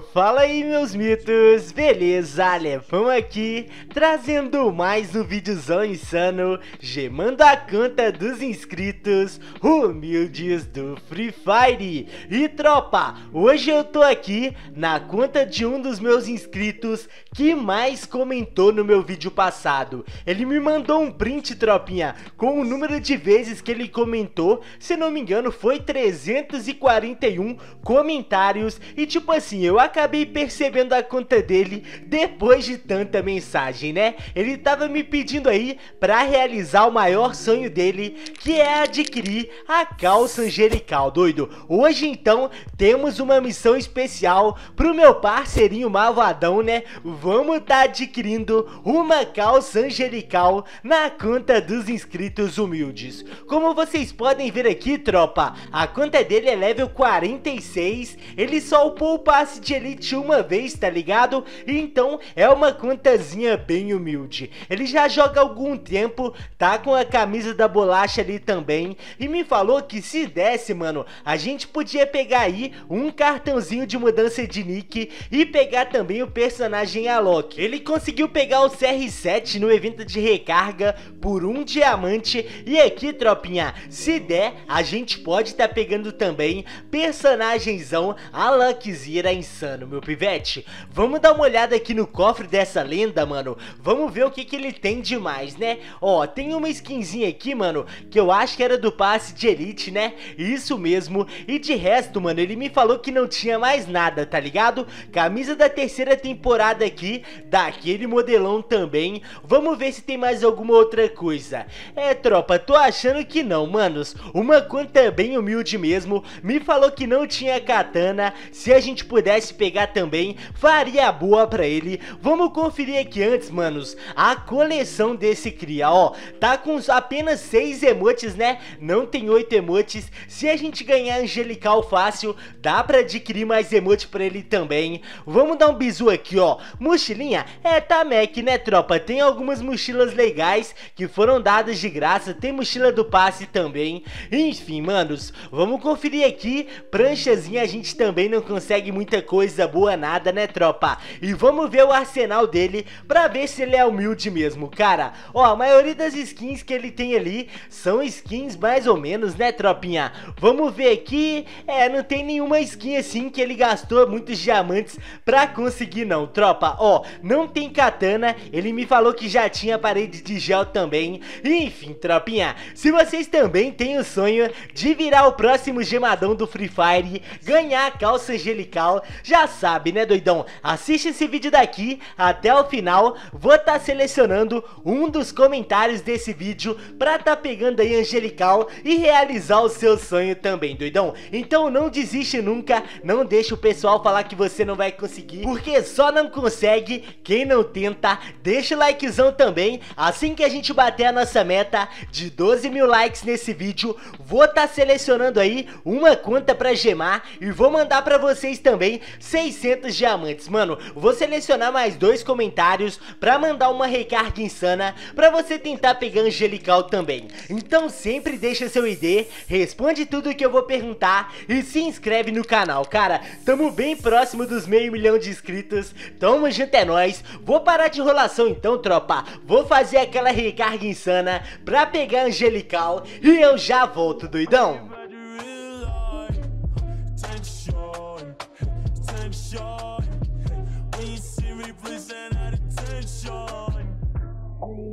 fala aí meus mitos, beleza? Alepão aqui, trazendo mais um videozão insano, gemando a conta dos inscritos, humildes do Free Fire. E tropa, hoje eu tô aqui na conta de um dos meus inscritos que mais comentou no meu vídeo passado. Ele me mandou um print, tropinha, com o número de vezes que ele comentou, se não me engano foi 341 comentários e tipo assim, eu acredito acabei percebendo a conta dele depois de tanta mensagem, né? Ele tava me pedindo aí para realizar o maior sonho dele, que é adquirir a calça angelical, doido. Hoje então temos uma missão especial pro meu parceirinho malvadão, né? Vamos tá adquirindo uma calça angelical na conta dos inscritos humildes. Como vocês podem ver aqui, tropa, a conta dele é level 46, ele só upou o passe de Elite Elite uma vez, tá ligado? Então é uma contazinha bem humilde. Ele já joga algum tempo, tá com a camisa da bolacha ali também. E me falou que se desse, mano, a gente podia pegar aí um cartãozinho de mudança de nick e pegar também o personagem Alok. Ele conseguiu pegar o CR7 no evento de recarga por um diamante. E aqui, tropinha, se der, a gente pode tá pegando também personagens Alokzira Zira em pensando, meu pivete? Vamos dar uma olhada aqui no cofre dessa lenda, mano. Vamos ver o que, que ele tem de mais, né? Ó, tem uma skinzinha aqui, mano, que eu acho que era do passe de elite, né? Isso mesmo. E de resto, mano, ele me falou que não tinha mais nada, tá ligado? Camisa da terceira temporada aqui, daquele modelão também. Vamos ver se tem mais alguma outra coisa. É, tropa, tô achando que não, manos. Uma conta bem humilde mesmo, me falou que não tinha katana. Se a gente pudesse pegar também, faria boa pra ele. Vamos conferir aqui antes, manos, a coleção desse cria, ó. Tá com apenas 6 emotes, né? Não tem 8 emotes. Se a gente ganhar Angelical fácil, dá pra adquirir mais emote pra ele também. Vamos dar um bizu aqui, ó. Mochilinha é Tamek, né, tropa? Tem algumas mochilas legais que foram dadas de graça. Tem mochila do passe também. Enfim, manos, vamos conferir aqui. Pranchazinha a gente também não consegue muita coisa coisa boa nada, né, tropa? E vamos ver o arsenal dele pra ver se ele é humilde mesmo, cara. Ó, a maioria das skins que ele tem ali são skins mais ou menos, né, tropinha? Vamos ver aqui. É, não tem nenhuma skin assim que ele gastou muitos diamantes pra conseguir não, tropa. Ó, não tem katana, ele me falou que já tinha parede de gel também. Enfim, tropinha, se vocês também têm o sonho de virar o próximo gemadão do Free Fire, ganhar a calça angelical, já já sabe, né, doidão? Assiste esse vídeo daqui até o final. Vou estar tá selecionando um dos comentários desse vídeo pra tá pegando aí Angelical e realizar o seu sonho também, doidão. Então não desiste nunca, não deixa o pessoal falar que você não vai conseguir, porque só não consegue quem não tenta. Deixa o likezão também. Assim que a gente bater a nossa meta de 12 mil likes nesse vídeo, vou estar tá selecionando aí uma conta pra gemar e vou mandar pra vocês também 600 diamantes. Mano, vou selecionar mais dois comentários pra mandar uma recarga insana pra você tentar pegar Angelical também. Então sempre deixa seu ID, responde tudo que eu vou perguntar e se inscreve no canal. Cara, tamo bem próximo dos meio milhão de inscritos. Tamo junto é nóis. Vou parar de enrolação então, tropa. Vou fazer aquela recarga insana pra pegar Angelical e eu já volto, doidão.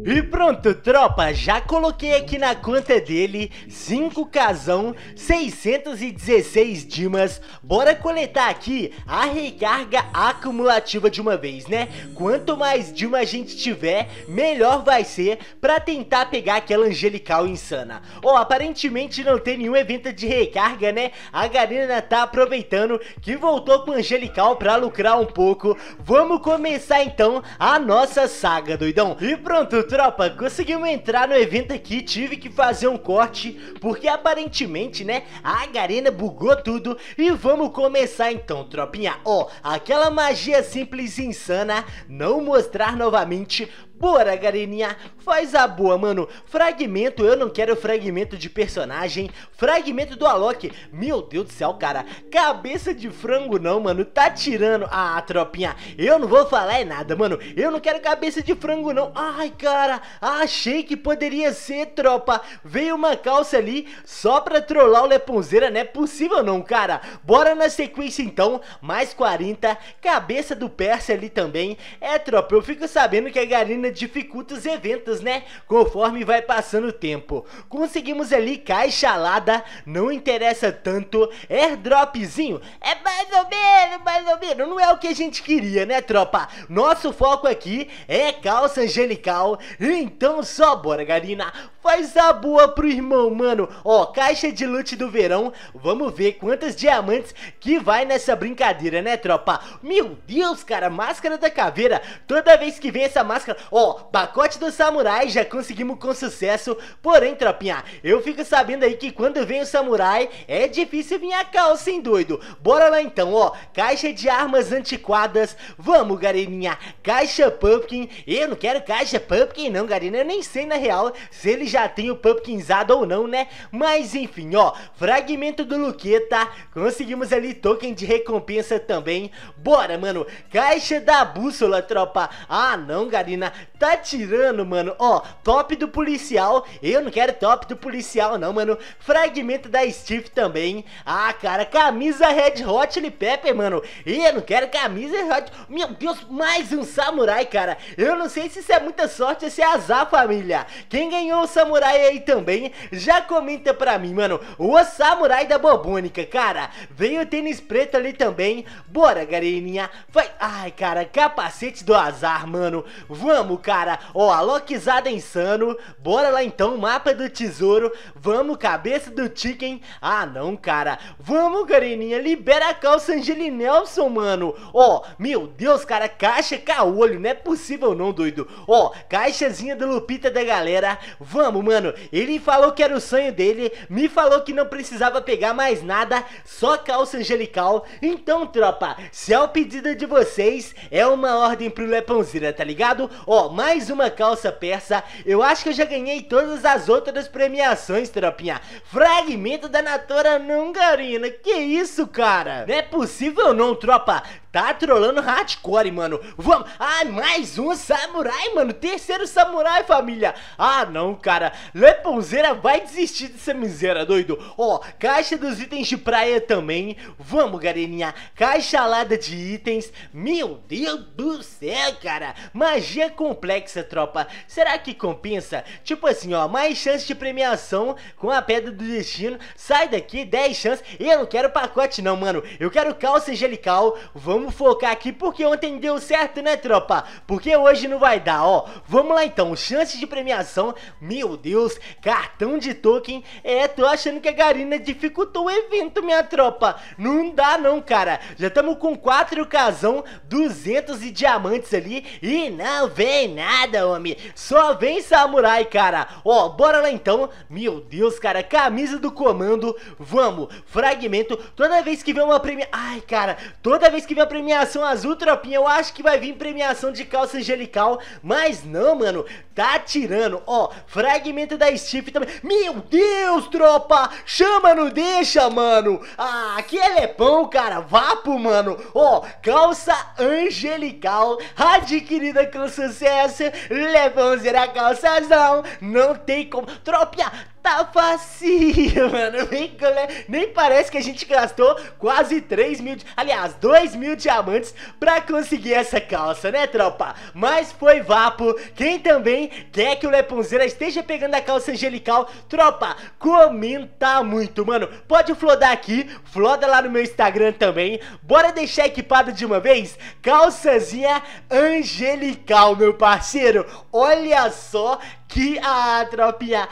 E pronto, tropa, já coloquei aqui na conta dele 5 casão, 616 dimas. Bora coletar aqui a recarga acumulativa de uma vez, né? Quanto mais dimas a gente tiver, melhor vai ser pra tentar pegar aquela angelical insana. Ó, oh, aparentemente não tem nenhum evento de recarga, né? A galera tá aproveitando que voltou com angelical pra lucrar um pouco. Vamos começar então a nossa saga, doidão. E pronto, tropa, conseguimos entrar no evento aqui, tive que fazer um corte, porque aparentemente, né, a Garena bugou tudo. E vamos começar então, tropinha. Ó, oh, aquela magia simples e insana, não mostrar novamente, Bora, galerinha, faz a boa, mano. Fragmento, eu não quero fragmento de personagem. Fragmento do Alok. Meu Deus do céu, cara. Cabeça de frango não, mano. Tá tirando. Ah, tropinha, eu não vou falar é nada, mano. Eu não quero cabeça de frango não. Ai, cara, achei que poderia ser, tropa. Veio uma calça ali só pra trollar o Leponzeira. Não é possível não, cara. Bora na sequência então. Mais 40. Cabeça do Persa ali também. É, tropa, eu fico sabendo que a Garina grana dificulta os eventos, né? Conforme vai passando o tempo. Conseguimos ali caixa alada, não interessa tanto. Airdropzinho é mais ou menos, mais ou menos. Não é o que a gente queria, né, tropa? Nosso foco aqui é calça angelical. Então só bora, Garina. Faz a boa pro irmão, mano. Ó, caixa de loot do verão. Vamos ver quantas diamantes que vai nessa brincadeira, né, tropa? Meu Deus, cara, máscara da caveira. Toda vez que vem essa máscara... Ó, Ó, pacote do samurai já conseguimos com sucesso, porém, tropinha, eu fico sabendo aí que quando vem o samurai é difícil vir a calça, hein, doido? Bora lá então, ó, caixa de armas antiquadas, vamos, galerinha, caixa pumpkin, eu não quero caixa pumpkin não, garina. eu nem sei na real se ele já tem o pumpkinzado ou não, né? Mas enfim, ó, fragmento do Luqueta, conseguimos ali token de recompensa também, bora, mano, caixa da bússola, tropa, ah não, garina. Tá tirando, mano. Ó, top do policial. Eu não quero top do policial, não, mano. Fragmento da Steve também. Ah, cara, camisa Red Hot Chili Pepper, mano. Eu não quero camisa Red Hot. Meu Deus, mais um samurai, cara. Eu não sei se isso é muita sorte ou se é azar, família. Quem ganhou o samurai aí também, já comenta pra mim, mano. O samurai da Bobônica, cara. Veio o tênis preto ali também. Bora, galerinha. Vai. Ai, cara, capacete do azar, mano. Vamos, cara cara. Ó, Alokizada insano. Bora lá então, mapa do tesouro. Vamos, cabeça do chicken. Ah, não, cara. Vamos, Gareninha. Libera a calça Angeli Nelson, mano. Ó, meu Deus, cara. Caixa caolho. Não é possível não, doido. Ó, caixazinha do Lupita da galera. Vamos, mano. Ele falou que era o sonho dele. Me falou que não precisava pegar mais nada. Só calça angelical. Então, tropa, se é o pedido de vocês, é uma ordem pro Leponzira, tá ligado? Ó, mais uma calça persa. Eu acho que eu já ganhei todas as outras premiações, tropinha. Fragmento da Natora Nungarina. Que isso, cara? Não é possível não, tropa. Tá trolando hardcore, mano. Vamos. ai ah, mais um samurai, mano. Terceiro samurai, família. Ah, não, cara. Leponzeira vai desistir dessa miséria, doido. Ó, caixa dos itens de praia também. Vamos, galerinha. caixa alada de itens. Meu Deus do céu, cara. Magia complexa, tropa. Será que compensa? Tipo assim, ó. Mais chance de premiação com a pedra do destino. Sai daqui, 10 chances. Eu não quero pacote, não, mano. Eu quero calça angelical. Vamos vamos focar aqui porque ontem deu certo, né, tropa? Porque hoje não vai dar, ó. Vamos lá então, Chance de premiação. Meu Deus, cartão de token. É, tô achando que a Garina dificultou o evento, minha tropa. Não dá não, cara. Já estamos com 4 casão, 200 e diamantes ali e não vem nada, homem. Só vem samurai, cara. Ó, bora lá então. Meu Deus, cara, camisa do comando. Vamos, fragmento. Toda vez que vem uma premiação... Ai, cara, toda vez que vem uma premiação azul, tropinha. Eu acho que vai vir premiação de calça angelical. Mas não, mano. Tá tirando. Ó, fragmento da Stiff também. Meu Deus, tropa. Chama, não deixa, mano. Ah, que ele é bom cara. Vapo, mano. Ó, calça angelical. Adquirida com sucesso. Levão será calçazão. Não tem como. Tropinha tá facinho, mano. Nem, né? nem parece que a gente gastou quase 3 mil, aliás, 2 mil diamantes pra conseguir essa calça, né, tropa? Mas foi vapo. Quem também quer que o Leponzeira esteja pegando a calça angelical, tropa, comenta muito, mano. Pode flodar aqui, floda lá no meu Instagram também. Bora deixar equipado de uma vez? Calçazinha angelical, meu parceiro. Olha só que a tropinha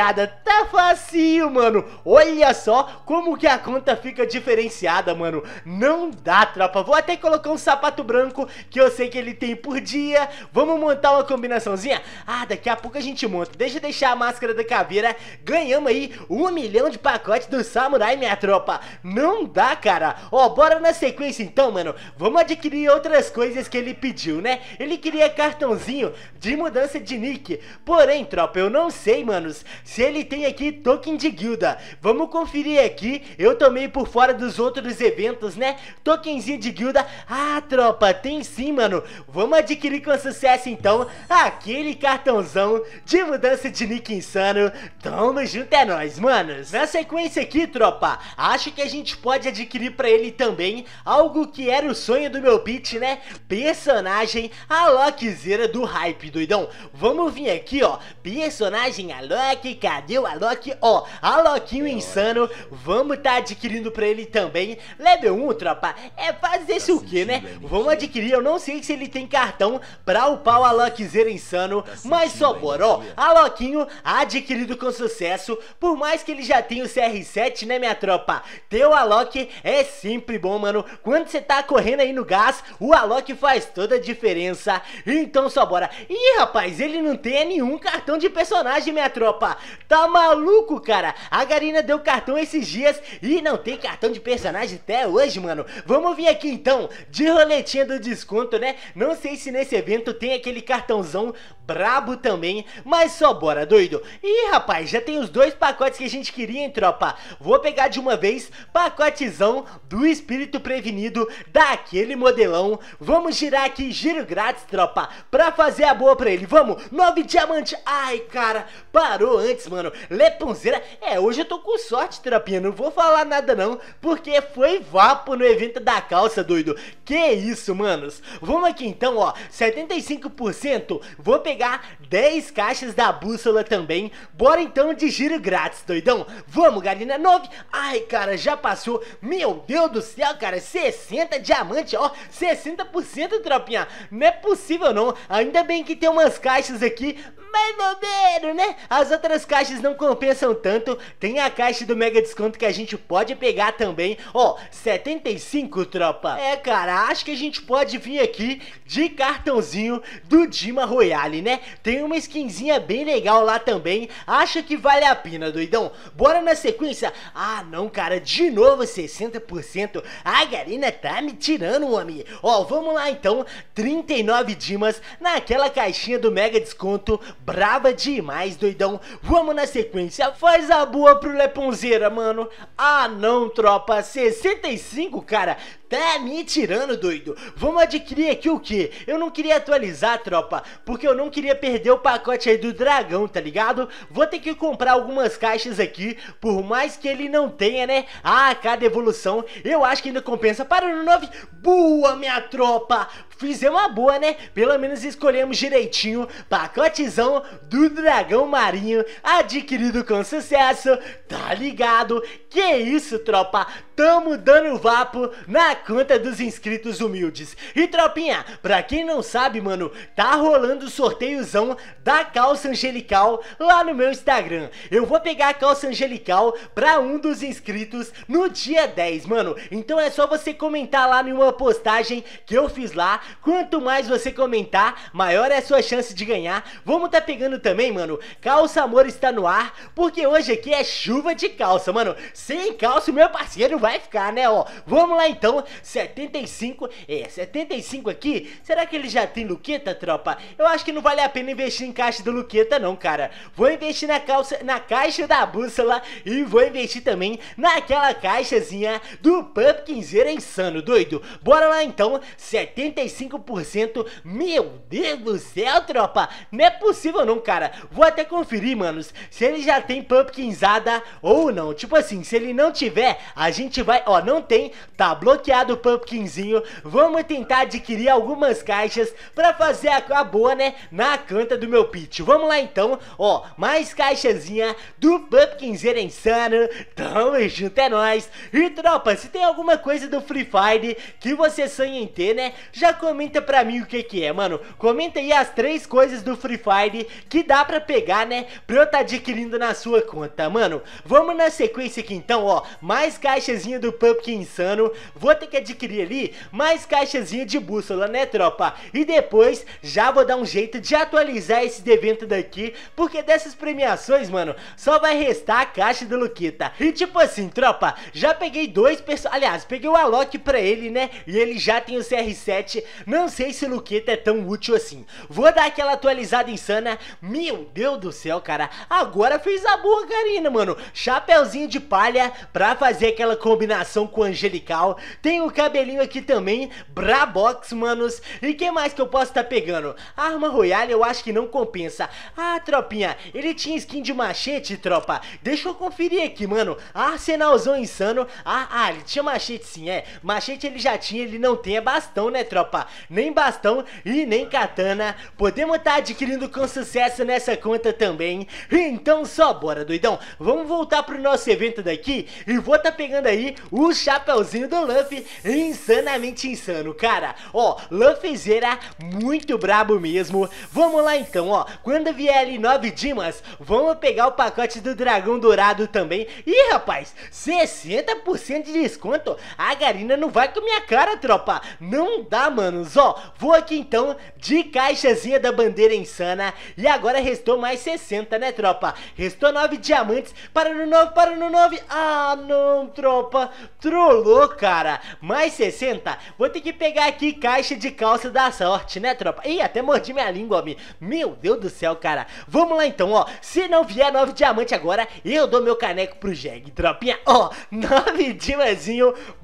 ada tá facinho, mano. Olha só como que a conta fica diferenciada, mano. Não dá, tropa. Vou até colocar um sapato branco que eu sei que ele tem por dia. Vamos montar uma combinaçãozinha? Ah, daqui a pouco a gente monta. Deixa eu deixar a máscara da caveira. Ganhamos aí um milhão de pacotes do samurai, minha tropa. Não dá, cara. Ó, bora na sequência então, mano. Vamos adquirir outras coisas que ele pediu, né? Ele queria cartãozinho de mudança de Nick. Porém, tropa, eu não sei, manos, se ele tem aqui token de guilda. Vamos conferir aqui. Eu tomei por fora dos outros eventos, né? Tokenzinho de guilda. Ah, tropa, tem sim, mano. Vamos adquirir com sucesso, então, aquele cartãozão de mudança de nick insano. Tamo junto é nóis, manos. Na sequência aqui, tropa, acho que a gente pode adquirir pra ele também algo que era o sonho do meu beat, né? Personagem, a Lockzera do hype, doidão. Vamos vamos vir aqui, ó. Personagem Alok, cadê o Alok? Ó, Alokinho é Insano, vamos tá adquirindo pra ele também. Level 1, tropa, é fazer tá o quê, né? vamos adquirir, eu não sei se ele tem cartão pra upar o Alokzera Insano, tá mas só bora, ó. Alokinho adquirido com sucesso, por mais que ele já tenha o CR7, né, minha tropa? Ter o Alok é sempre bom, mano. Quando você tá correndo aí no gás, o Alok faz toda a diferença. Então só bora. Ih, rapaz, ele ele não tenha nenhum cartão de personagem, minha tropa. Tá maluco, cara? A Garina deu cartão esses dias e não tem cartão de personagem até hoje, mano. Vamos vir aqui então de roletinha do desconto, né? Não sei se nesse evento tem aquele cartãozão brabo também, mas só bora, doido. Ih, rapaz, já tem os dois pacotes que a gente queria, hein, tropa? Vou pegar de uma vez pacotezão do espírito prevenido daquele modelão. Vamos girar aqui, giro grátis, tropa, pra fazer a boa pra ele. Vamos, 9 diamante. Ai, cara, parou antes, mano. Leponzeira, é, hoje eu tô com sorte, trapinha. Não vou falar nada não, porque foi vapo no evento da calça, doido. Que isso, manos. Vamos aqui então, ó. 75%, vou pegar 10 caixas da bússola também. Bora então de giro grátis, doidão. Vamos, galinha 9. Ai, cara, já passou. Meu Deus do céu, cara, 60 diamante, ó. 60%, trapinha. Não é possível não. Ainda bem que tem umas caixas caixas aqui, mais bobeiro, né? As outras caixas não compensam tanto. Tem a caixa do mega desconto que a gente pode pegar também. Ó, oh, 75, tropa. É, cara, acho que a gente pode vir aqui de cartãozinho do Dima Royale, né? Tem uma skinzinha bem legal lá também. Acho que vale a pena, doidão. Bora na sequência? Ah, não, cara, de novo 60%. A Garina tá me tirando, homem. Ó, oh, vamos lá então. 39 Dimas naquela caixinha do mega mega desconto, braba demais, doidão. Vamos na sequência, faz a boa pro Leponzeira, mano. Ah, não, tropa, 65, cara, Tá me tirando, doido? Vamos adquirir aqui o quê? Eu não queria atualizar, tropa, porque eu não queria perder o pacote aí do dragão, tá ligado? Vou ter que comprar algumas caixas aqui, por mais que ele não tenha, né? A ah, cada evolução, eu acho que ainda compensa. Para no 9, boa, minha tropa! Fizemos uma boa, né? Pelo menos escolhemos direitinho. Pacotezão do dragão marinho adquirido com sucesso. Tá ligado? Que isso, tropa? tamo dando vapo na conta dos inscritos humildes. E tropinha, pra quem não sabe, mano, tá rolando o sorteiozão da calça angelical lá no meu Instagram. Eu vou pegar a calça angelical pra um dos inscritos no dia 10, mano. Então é só você comentar lá em uma postagem que eu fiz lá. Quanto mais você comentar, maior é a sua chance de ganhar. Vamos tá pegando também, mano, calça amor está no ar, porque hoje aqui é chuva de calça, mano. Sem calça, meu parceiro, vai ficar, né, ó. Vamos lá então, 75, é, 75 aqui, será que ele já tem Luqueta, tropa? Eu acho que não vale a pena investir em caixa do Luqueta não, cara. Vou investir na, calça, na caixa da bússola e vou investir também naquela caixazinha do Pumpkinzeira Insano, doido. Bora lá então, 75%, meu Deus do céu, tropa, não é possível não, cara. Vou até conferir, manos, se ele já tem Pumpkinzada ou não. Tipo assim, se ele não tiver, a gente gente vai, ó, não tem, tá bloqueado o pumpkinzinho. Vamos tentar adquirir algumas caixas pra fazer a, a boa, né, na canta do meu pitch. Vamos lá então, ó, mais caixazinha do pumpkinzinho insano. Tamo junto, é nóis. E tropa, se tem alguma coisa do Free Fire que você sonha em ter, né, já comenta pra mim o que que é, mano. Comenta aí as três coisas do Free Fire que dá pra pegar, né, pra eu tá adquirindo na sua conta, mano. Vamos na sequência aqui então, ó, mais caixas caixazinha do Pumpkin Insano, vou ter que adquirir ali mais caixazinha de bússola, né, tropa? E depois já vou dar um jeito de atualizar esse evento daqui, porque dessas premiações, mano, só vai restar a caixa do Luquita. E tipo assim, tropa, já peguei dois personagens, aliás, peguei o Alok pra ele, né, e ele já tem o CR7, não sei se o Luquita é tão útil assim. Vou dar aquela atualizada insana, meu Deus do céu, cara, agora fez a boa, Carina mano, chapéuzinho de palha pra fazer aquela comida combinação com angelical. Tem o cabelinho aqui também, Brabox, manos. E que mais que eu posso estar tá pegando? arma royal eu acho que não compensa. Ah, tropinha, ele tinha skin de machete, tropa. Deixa eu conferir aqui, mano. Arsenalzão insano. Ah, ah, ele tinha machete sim, é. Machete ele já tinha, ele não tem. É bastão, né, tropa? Nem bastão e nem katana. Podemos estar tá adquirindo com sucesso nessa conta também. Então só bora, doidão. Vamos voltar pro nosso evento daqui e vou tá pegando aí o chapeuzinho do Luffy insanamente insano, cara. Ó, Luffyzera muito brabo mesmo. Vamos lá então, ó. Quando vier ali 9 Dimas, vamos pegar o pacote do Dragão Dourado também. Ih, rapaz, 60% de desconto. A Garina não vai com minha cara, tropa. Não dá, manos. Ó, vou aqui então de caixazinha da bandeira insana. E agora restou mais 60, né, tropa? Restou 9 diamantes para no 9, para no 9. Ah, não, tropa. Trolou, trollou, cara. Mais 60. Vou ter que pegar aqui caixa de calça da sorte, né, tropa? Ih, até mordi minha língua, homem. Meu Deus do céu, cara. Vamos lá então, ó. Se não vier 9 diamante agora, eu dou meu caneco pro Jeg, tropinha. Ó, 9 diamantes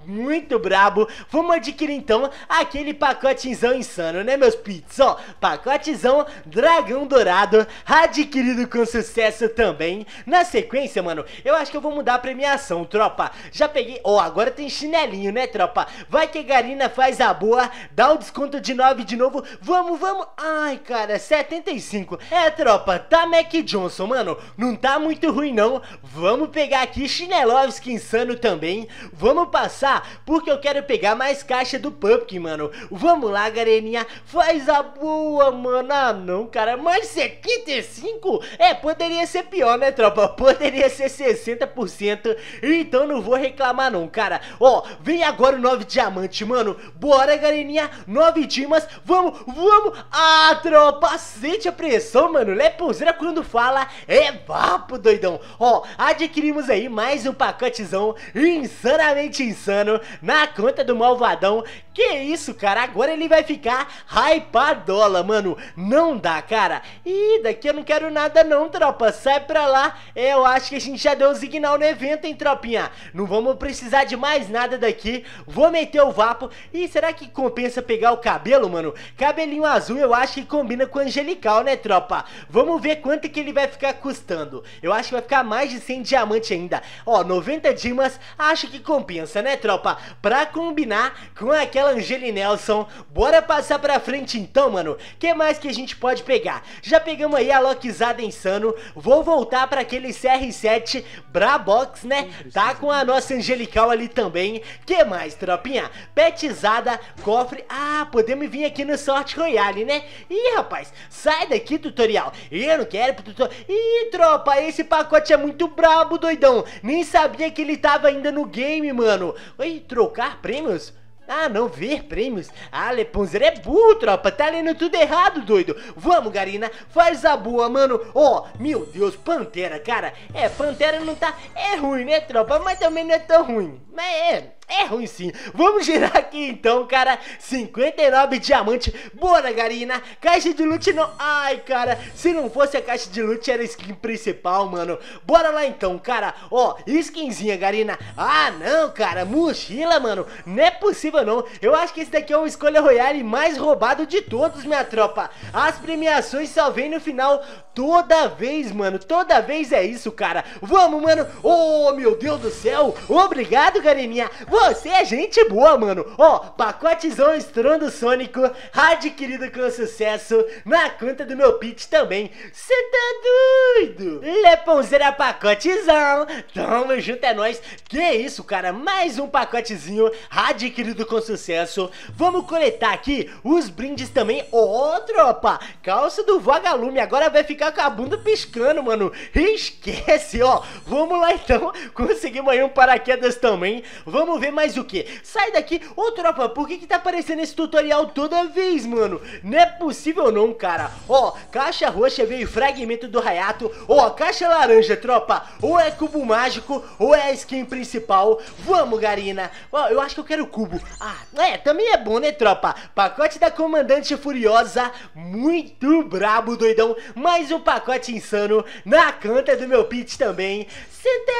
muito brabo. Vamos adquirir então aquele pacotezão insano, né, meus pits? Ó, pacotezão dragão dourado, adquirido com sucesso também. Na sequência, mano, eu acho que eu vou mudar a premiação, tropa. Já peguei. Ó, oh, agora tem chinelinho, né, tropa? Vai que a Garina faz a boa, dá o desconto de 9 de novo. Vamos, vamos. Ai, cara, 75. É, tropa, tá Mac Johnson, mano. Não tá muito ruim, não. Vamos pegar aqui Chinelovski insano também. Vamos passar lá, porque eu quero pegar mais caixa do Pumpkin, mano. Vamos lá, galerinha. faz a boa, mano. Ah, não, cara, mais 75? É, poderia ser pior, né, tropa? Poderia ser 60%, então não vou reclamar não, cara. Ó, vem agora o 9 diamante, mano. Bora, galerinha. 9 dimas, vamos, vamos. Ah, tropa, sente a pressão, mano. Leposeira quando fala é vapo, doidão. Ó, adquirimos aí mais um pacotezão insanamente insano mano, na conta do malvadão. Que isso, cara, agora ele vai ficar hypadola, mano. Não dá, cara. Ih, daqui eu não quero nada não, tropa. Sai pra lá. É, eu acho que a gente já deu o signal no evento, hein, tropinha. Não vamos precisar de mais nada daqui. Vou meter o vapo. E será que compensa pegar o cabelo, mano? Cabelinho azul eu acho que combina com o angelical, né, tropa? Vamos ver quanto que ele vai ficar custando. Eu acho que vai ficar mais de 100 diamantes ainda. Ó, 90 dimas, acho que compensa, né, tropa? tropa, pra combinar com aquela Angeline Nelson. Bora passar pra frente então, mano. que mais que a gente pode pegar? Já pegamos aí a Lockzada Insano. Vou voltar pra aquele CR7 Brabox, né? Tá com a nossa Angelical ali também. que mais, tropinha? Petizada, cofre. Ah, podemos vir aqui no Sorte Royale, né? Ih, rapaz, sai daqui, tutorial. Eu não quero pro tutorial. Ih, tropa, esse pacote é muito brabo, doidão. Nem sabia que ele tava ainda no game, mano. Oi, trocar prêmios? Ah, não ver prêmios? Ah, Leponzer é burro, tropa. Tá lendo tudo errado, doido. Vamos, Garina. Faz a boa, mano. Ó, oh, meu Deus, Pantera, cara. É, Pantera não tá... É ruim, né, tropa? Mas também não é tão ruim. Mas é... É ruim sim. Vamos girar aqui então, cara. 59 diamante. Bora, né, Garina. Caixa de loot não. Ai, cara. Se não fosse a caixa de loot, era a skin principal, mano. Bora lá então, cara. Ó, skinzinha, Garina. Ah, não, cara. Mochila, mano. Não é possível, não. Eu acho que esse daqui é o escolha royale mais roubado de todos, minha tropa. As premiações só vem no final Toda vez, mano, toda vez é isso, cara. Vamos, mano. Oh, meu Deus do céu. Obrigado, Gareninha. Você é gente boa, mano. Ó, oh, pacotezão estrondo sônico, adquirido com sucesso, na conta do meu pitch também. Cê tá doido? Leponzeira pacotezão. Tamo junto, é nóis. Que isso, cara. Mais um pacotezinho adquirido com sucesso. Vamos coletar aqui os brindes também. Ó, oh, tropa. Calça do vagalume agora vai ficar ficar com a bunda piscando, mano. Esquece, ó. Vamos lá então. Conseguimos aí um paraquedas também. Vamos ver mais o que. Sai daqui. Ô, tropa, por que que tá aparecendo esse tutorial toda vez, mano? Não é possível não, cara. Ó, caixa roxa veio fragmento do Rayato. Ó, caixa laranja, tropa. Ou é cubo mágico, ou é a skin principal. Vamos, Garina. Ó, eu acho que eu quero cubo. Ah, é, também é bom, né, tropa? Pacote da Comandante Furiosa. Muito brabo, doidão. Mais um pacote insano na canta do meu pitch também. Cê tá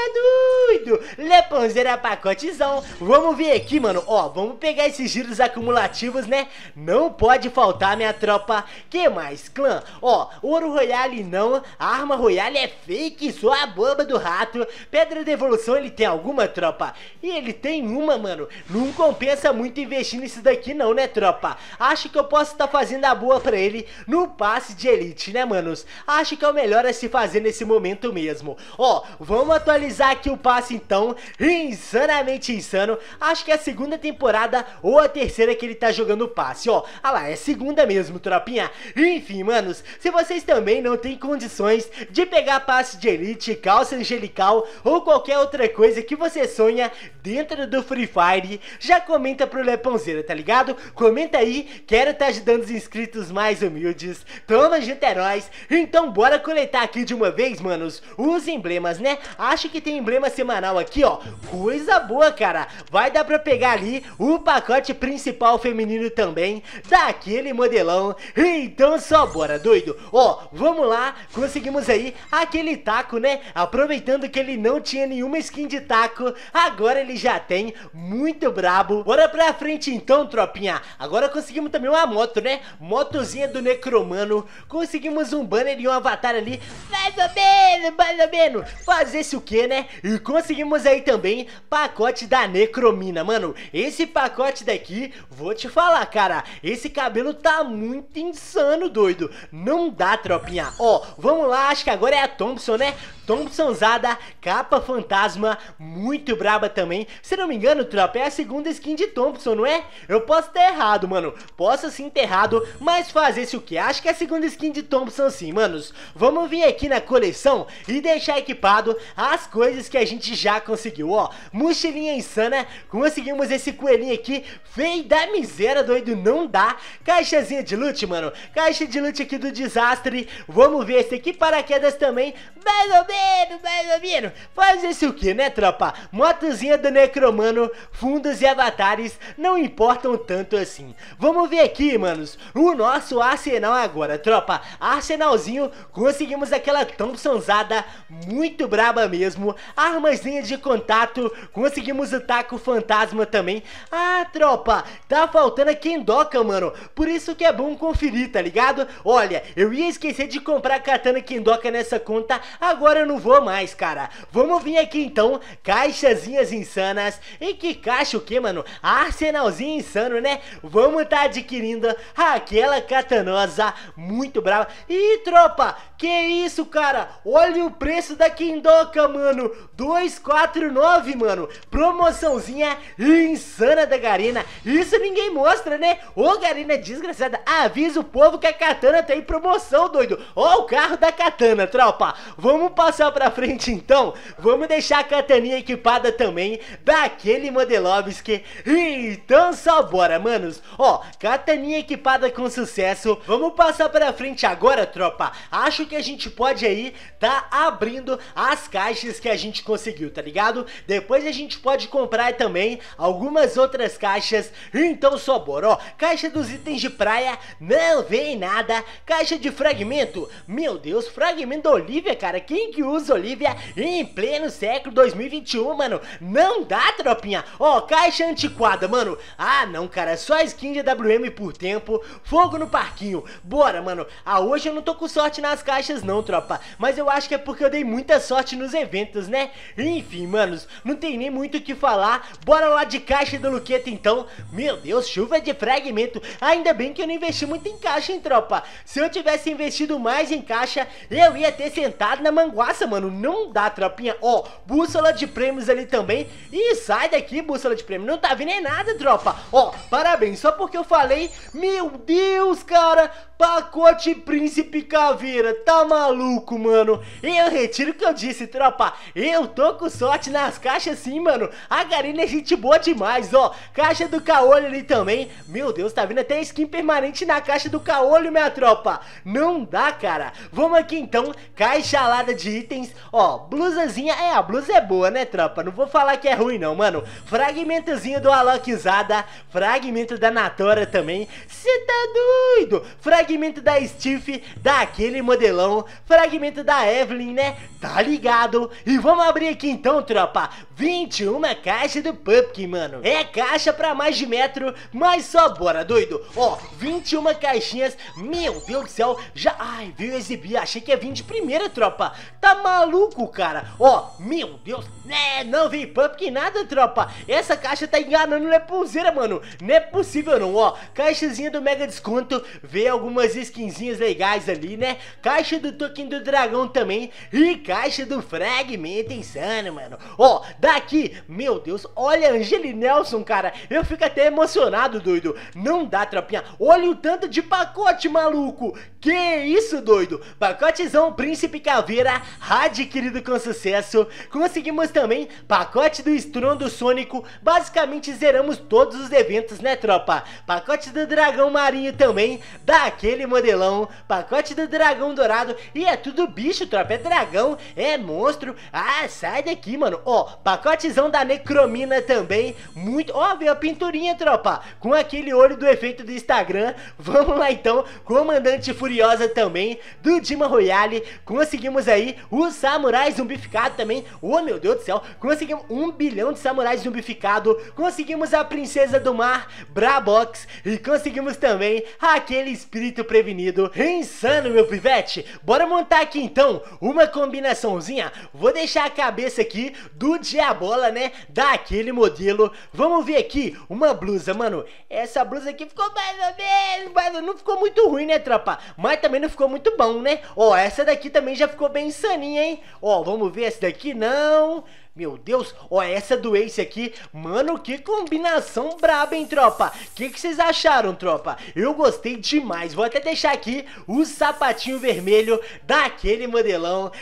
doido? Leponzeira pacotezão. Vamos ver aqui, mano. Ó, vamos pegar esses giros acumulativos, né? Não pode faltar, minha tropa. Que mais, clã? Ó, ouro royale não. Arma royale é fake, só a boba do rato. Pedra de evolução ele tem alguma, tropa? E ele tem uma, mano. Não compensa muito investir nisso daqui não, né, tropa? Acho que eu posso estar tá fazendo a boa pra ele no passe de elite, né, manos? acho que é o melhor a se fazer nesse momento mesmo. Ó, vamos atualizar aqui o passe então, insanamente insano, acho que é a segunda temporada ou a terceira que ele tá jogando o passe, ó. Ah lá, é segunda mesmo, tropinha. Enfim, manos, se vocês também não têm condições de pegar passe de elite, calça angelical ou qualquer outra coisa que você sonha dentro do Free Fire, já comenta pro Leponzeira, tá ligado? Comenta aí, quero tá ajudando os inscritos mais humildes. Toma junto heróis, é então, então bora coletar aqui de uma vez, manos, os emblemas, né? Acho que tem emblema semanal aqui, ó. Coisa boa, cara. Vai dar pra pegar ali o pacote principal feminino também, daquele modelão. Então só bora, doido. Ó, vamos lá, conseguimos aí aquele taco, né? Aproveitando que ele não tinha nenhuma skin de taco, agora ele já tem, muito brabo. Bora pra frente então, tropinha. Agora conseguimos também uma moto, né? Motozinha do Necromano. Conseguimos um banner e um avatar ali, mais ou menos, mais ou menos. Fazer-se o que, né? E conseguimos aí também pacote da Necromina, mano. Esse pacote daqui, vou te falar, cara. Esse cabelo tá muito insano, doido. Não dá, tropinha. Ó, vamos lá, acho que agora é a Thompson, né? Thompsonzada, capa fantasma, muito braba também. Se não me engano, tropa, é a segunda skin de Thompson, não é? Eu posso estar errado, mano. Posso sim ter errado, mas fazer-se o que? Acho que é a segunda skin de Thompson sim, mano anos, vamos vir aqui na coleção e deixar equipado as coisas que a gente já conseguiu, ó. Mochilinha insana, conseguimos esse coelhinho aqui, feio da miséria, doido, não dá. Caixazinha de loot, mano, caixa de loot aqui do desastre, vamos ver esse aqui, paraquedas também, mais ou menos, mais ou menos. Faz esse o que, né, tropa? Motozinha do Necromano, fundos e avatares não importam tanto assim. Vamos ver aqui, manos, o nosso arsenal agora, tropa. Arsenalzinho conseguimos aquela Thompsonzada muito braba mesmo, armazinha de contato, conseguimos o taco fantasma também. Ah, tropa, tá faltando a Kendoca mano, por isso que é bom conferir, tá ligado? Olha, eu ia esquecer de comprar a katana Kendoca nessa conta, agora eu não vou mais, cara. Vamos vir aqui então, caixazinhas insanas, e que caixa o que, mano? Arsenalzinho insano, né? Vamos tá adquirindo aquela catanosa muito brava. E tropa, Opa! Que isso, cara? Olha o preço da Kindoka, mano. 249, mano. Promoçãozinha insana da Garina. Isso ninguém mostra, né? Ô, Garina desgraçada, avisa o povo que a Katana tá em promoção, doido. Ó o carro da Katana, tropa. Vamos passar pra frente, então. Vamos deixar a Kataninha equipada também daquele Modelovski. Então, só bora, manos. Ó, Kataninha equipada com sucesso. Vamos passar pra frente agora, tropa. Acho que que a gente pode aí tá abrindo as caixas que a gente conseguiu, tá ligado? Depois a gente pode comprar também algumas outras caixas, então só bora, ó. Caixa dos itens de praia, não vem nada. Caixa de fragmento, meu Deus, fragmento da Olivia, cara. Quem que usa Olivia em pleno século 2021, mano? Não dá, tropinha. Ó, caixa antiquada, mano. Ah, não, cara, só skin de WM por tempo. Fogo no parquinho. Bora, mano. Ah, hoje eu não tô com sorte nas caixas caixas não, tropa. Mas eu acho que é porque eu dei muita sorte nos eventos, né? Enfim, manos, não tem nem muito o que falar. Bora lá de caixa do Luqueta, então. Meu Deus, chuva de fragmento. Ainda bem que eu não investi muito em caixa, hein, tropa. Se eu tivesse investido mais em caixa, eu ia ter sentado na manguaça, mano. Não dá, tropinha. Ó, bússola de prêmios ali também. Ih, sai daqui, bússola de prêmios. Não tá vindo nem nada, tropa. Ó, parabéns. Só porque eu falei... Meu Deus, cara... Pacote Príncipe Caveira, tá maluco, mano? Eu retiro o que eu disse, tropa. Eu tô com sorte nas caixas sim, mano. A Garina é gente boa demais, ó. Caixa do caolho ali também. Meu Deus, tá vindo até skin permanente na caixa do caolho, minha tropa. Não dá, cara. Vamos aqui então, caixa alada de itens. Ó, blusazinha, é, a blusa é boa, né, tropa? Não vou falar que é ruim não, mano. Fragmentozinho do Alokizada, fragmento da Natora também. Cê tá doido? Fragmento Fragmento da Steve, daquele modelão. Fragmento da Evelyn, né? Tá ligado? E vamos abrir aqui então, tropa. 21 caixa do Pumpkin, mano. É caixa pra mais de metro, mas só bora, doido. Ó, 21 caixinhas. Meu Deus do céu. Já... Ai, veio exibir. Achei que ia vir de primeira, tropa. Tá maluco, cara. Ó, meu Deus. né, não veio Pumpkin nada, tropa. Essa caixa tá enganando, não é pulseira, mano. Não é possível, não. Ó, caixazinha do mega desconto. Veio alguma umas skinzinhas legais ali, né? Caixa do token do dragão também e caixa do fragmento insano, mano. Ó, daqui, meu Deus, olha Angeli Nelson, cara. Eu fico até emocionado, doido. Não dá, tropinha. Olha o tanto de pacote, maluco. Que isso, doido. Pacotezão Príncipe Caveira adquirido com sucesso. Conseguimos também pacote do Estrondo Sônico. Basicamente zeramos todos os eventos, né, tropa? Pacote do Dragão Marinho também. Daqui aquele modelão, pacote do dragão dourado e é tudo bicho, tropa. É dragão, é monstro. Ah, sai daqui, mano. Ó, pacotezão da Necromina também. Muito. Ó, veio a pinturinha, tropa. Com aquele olho do efeito do Instagram. Vamos lá então. Comandante Furiosa também. Do Dima Royale. Conseguimos aí o samurai zumbificado também. oh, meu Deus do céu. Conseguimos um bilhão de samurais zumbificado. Conseguimos a princesa do mar, Brabox. E conseguimos também aquele espírito prevenido. Insano, meu pivete! Bora montar aqui então uma combinaçãozinha. Vou deixar a cabeça aqui do Diabola, né? Daquele modelo. Vamos ver aqui uma blusa, mano. Essa blusa aqui ficou mais ou menos, mas não ficou muito ruim, né, tropa? Mas também não ficou muito bom, né? Ó, essa daqui também já ficou bem insaninha, hein? Ó, vamos ver essa daqui, não... Meu Deus, ó, essa do Ace aqui, mano, que combinação braba, hein, tropa? O que, que vocês acharam, tropa? Eu gostei demais, vou até deixar aqui o sapatinho vermelho daquele modelão.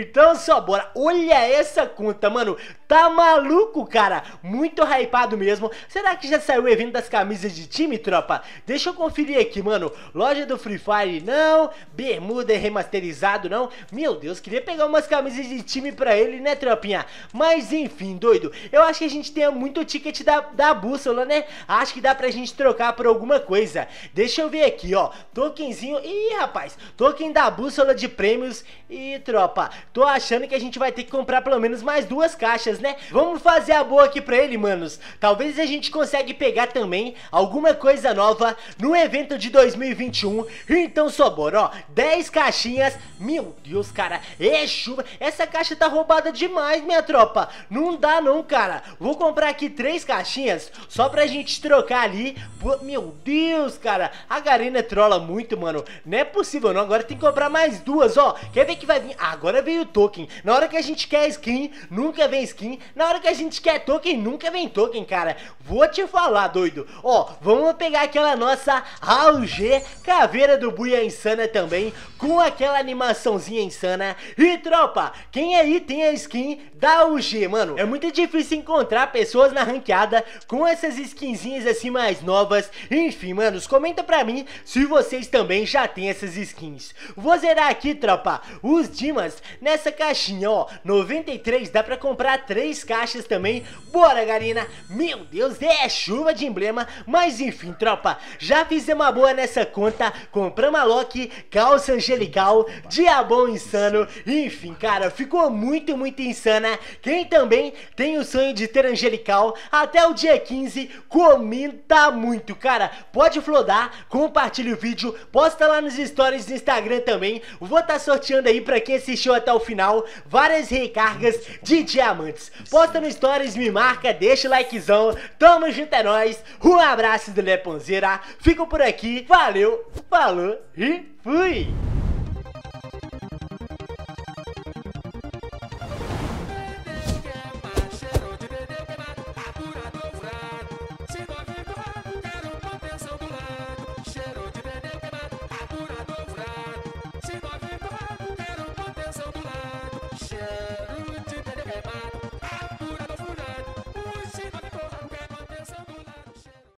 Então só bora, olha essa conta, mano, Tá maluco, cara? Muito hypado mesmo. Será que já saiu o evento das camisas de time, tropa? Deixa eu conferir aqui, mano. Loja do Free Fire, não. Bermuda remasterizado, não. Meu Deus, queria pegar umas camisas de time pra ele, né, tropinha? Mas enfim, doido. Eu acho que a gente tem muito ticket da, da bússola, né? Acho que dá pra gente trocar por alguma coisa. Deixa eu ver aqui, ó. Tokenzinho. Ih, rapaz. Token da bússola de prêmios. E, tropa, tô achando que a gente vai ter que comprar pelo menos mais duas caixas, né? Vamos fazer a boa aqui pra ele, manos. Talvez a gente consegue pegar também alguma coisa nova no evento de 2021. Então, só bora, ó. 10 caixinhas. Meu Deus, cara. É chuva. Essa caixa tá roubada demais, minha tropa. Não dá não, cara. Vou comprar aqui três caixinhas só pra gente trocar ali. Meu Deus, cara. A Garena trola muito, mano. Não é possível não. Agora tem que comprar mais duas, ó. Quer ver que vai vir? agora veio o token. Na hora que a gente quer skin, nunca vem skin assim, na hora que a gente quer token, nunca vem token, cara. Vou te falar, doido. Ó, vamos pegar aquela nossa AUG Caveira do Buia Insana também, com aquela animaçãozinha insana. E, tropa, quem aí tem a skin da AUG, mano? É muito difícil encontrar pessoas na ranqueada com essas skinzinhas assim mais novas. Enfim, manos, comenta pra mim se vocês também já têm essas skins. Vou zerar aqui, tropa, os Dimas nessa caixinha, ó. 93 dá pra comprar 3 três caixas também. Bora, Garina! Meu Deus, é chuva de emblema. Mas enfim, tropa, já fizemos uma boa nessa conta. Compramos a Loki, calça angelical, diabão insano. Enfim, cara, ficou muito, muito insana. Quem também tem o sonho de ter angelical até o dia 15, comenta muito, cara. Pode flodar, compartilha o vídeo, posta lá nos stories do Instagram também. Vou estar tá sorteando aí pra quem assistiu até o final várias recargas de diamantes. Posta no stories, me marca, deixa o likezão. Tamo junto, é nóis. Um abraço do Leponzeira. Fico por aqui. Valeu, falou e fui!